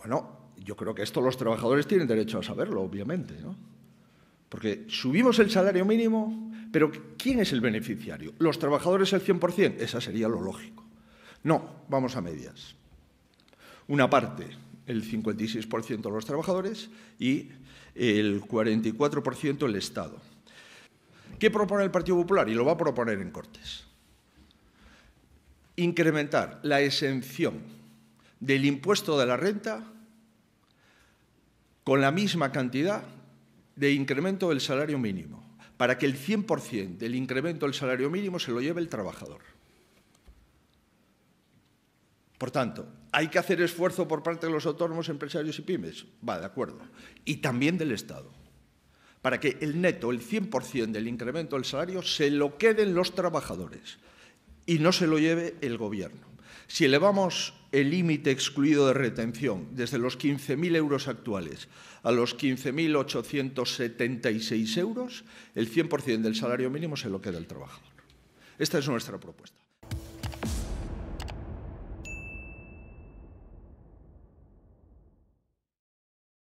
Bueno, yo creo que esto los trabajadores tienen derecho a saberlo, obviamente, ¿no? Porque subimos el salario mínimo, pero ¿quién es el beneficiario? ¿Los trabajadores el 100%? Esa sería lo lógico. No, vamos a medias. Una parte, el 56% de los trabajadores y el 44% el Estado. ¿Qué propone el Partido Popular? Y lo va a proponer en Cortes. Incrementar la exención del impuesto de la renta con la misma cantidad de incremento del salario mínimo, para que el 100% del incremento del salario mínimo se lo lleve el trabajador. Por tanto, hay que hacer esfuerzo por parte de los autónomos, empresarios y pymes. Va, de acuerdo. Y también del Estado. Para que el neto, el 100% del incremento del salario, se lo queden los trabajadores y no se lo lleve el gobierno. Si elevamos el límite excluido de retención desde los 15.000 euros actuales a los 15.876 euros, el 100% del salario mínimo se lo queda el trabajador. Esta es nuestra propuesta.